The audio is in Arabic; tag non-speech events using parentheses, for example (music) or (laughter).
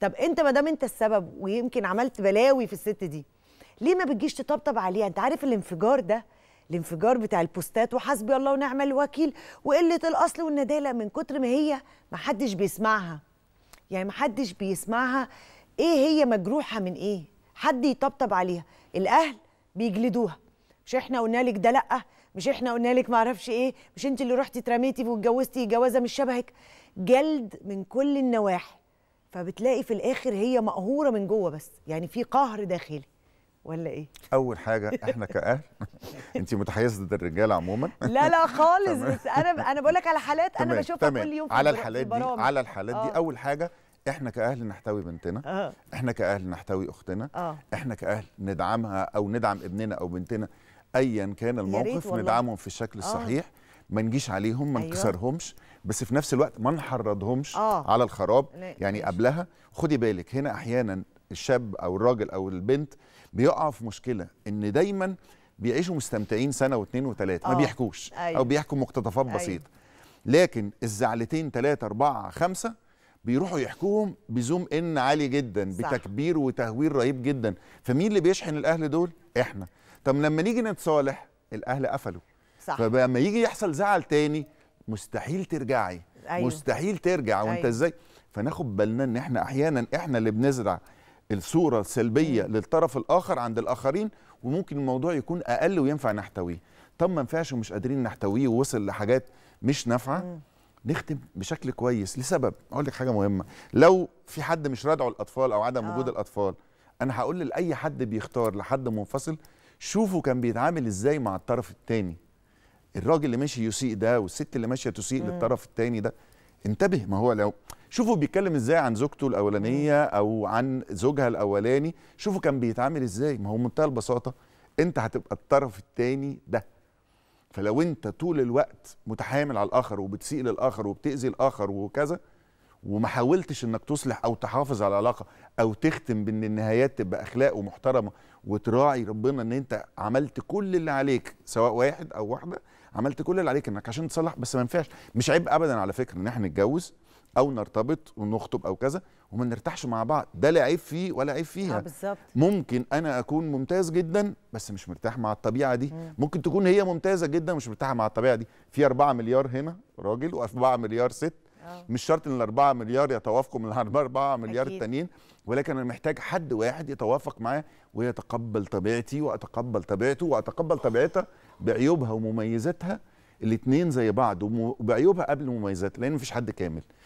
طب انت ما دام انت السبب ويمكن عملت بلاوي في الست دي ليه ما بتجيش تطبطب عليها انت عارف الانفجار ده الانفجار بتاع البوستات وحسبي الله ونعم الوكيل وقله الاصل والنداله من كتر ما هي ما حدش بيسمعها يعني ما حدش بيسمعها ايه هي مجروحه من ايه حد يطبطب عليها الاهل بيجلدوها مش احنا قلنا لك ده لا مش احنا قلنا لك ما اعرفش ايه مش انت اللي رحتي اترميتي واتجوزتي جوازه مش شبهك جلد من كل النواحي فبتلاقي في الاخر هي مقهوره من جوه بس يعني في قهر داخلي ولا ايه اول حاجه احنا كاهل (laughs) انت متحيزه ضد الرجاله عموما لا لا (laughs) خالص بس انا انا بقول لك على حالات انا بشوفها كل يوم في على الحالات دي على الحالات دي آه. اول حاجه احنا كاهل نحتوي بنتنا آه. احنا كاهل نحتوي اختنا آه. احنا كاهل ندعمها او ندعم ابننا او بنتنا ايا كان الموقف ندعمهم في الشكل آه. الصحيح أوه. ما نجيش عليهم ما أيوه. نكسرهمش بس في نفس الوقت ما نحرضهمش آه. على الخراب يعني قبلها خدي بالك هنا احيانا الشاب او الراجل او البنت بيقع في مشكله ان دايما بيعيشوا مستمتعين سنه واثنين وثلاثه ما آه. بيحكوش أيوة. او بيحكوا مقتطفات أيوة. بسيطه لكن الزعلتين ثلاثه اربعه خمسه بيروحوا يحكوهم بزوم ان عالي جدا صح. بتكبير وتهوير رهيب جدا فمين اللي بيشحن الاهل دول احنا طب لما نيجي نتصالح الاهل قفلوا صح. فلما يجي يحصل زعل تاني مستحيل ترجعي أيوه. مستحيل ترجع أيوه. وانت ازاي فناخد بالنا ان احنا احيانا احنا اللي بنزرع الصوره السلبيه م. للطرف الاخر عند الاخرين وممكن الموضوع يكون اقل وينفع نحتويه طب ما ينفعش ومش قادرين نحتويه ووصل لحاجات مش نافعه نختم بشكل كويس لسبب اقول لك حاجه مهمه لو في حد مش رادعه الاطفال او عدم آه. وجود الاطفال انا هقول لاي حد بيختار لحد منفصل شوفوا كان بيتعامل ازاي مع الطرف الثاني الراجل اللي ماشي يسيء ده والست اللي ماشيه تسيء للطرف الثاني ده انتبه ما هو لو شوفوا بيتكلم ازاي عن زوجته الاولانيه او عن زوجها الاولاني شوفوا كان بيتعامل ازاي ما هو منتهى البساطه انت هتبقى الطرف الثاني ده فلو انت طول الوقت متحامل على الاخر وبتسيء للاخر وبتاذي الاخر وكذا وما حاولتش انك تصلح او تحافظ على العلاقه او تختم بان النهايات تبقى اخلاق ومحترمه وتراعي ربنا ان انت عملت كل اللي عليك سواء واحد او واحده عملت كل اللي عليك انك عشان تصلح بس ما ينفعش مش عيب ابدا على فكره ان احنا نتجوز او نرتبط ونخطب او كذا وما نرتاحش مع بعض ده لا عيب فيه ولا عيب فيها آه بالزبط. ممكن انا اكون ممتاز جدا بس مش مرتاح مع الطبيعه دي مم. ممكن تكون هي ممتازه جدا ومش مرتاحه مع الطبيعه دي في 4 مليار هنا راجل و4 مليار ست أوه. مش شرط ان ال4 مليار يتوافقوا من ال4 مليار التانيين ولكن انا محتاج حد واحد يتوافق معاه ويتقبل طبيعتي واتقبل طبيعته واتقبل طبيعتها بعيوبها ومميزاتها الاثنين زي بعض وبعيوبها قبل مميزاتها لان مفيش حد كامل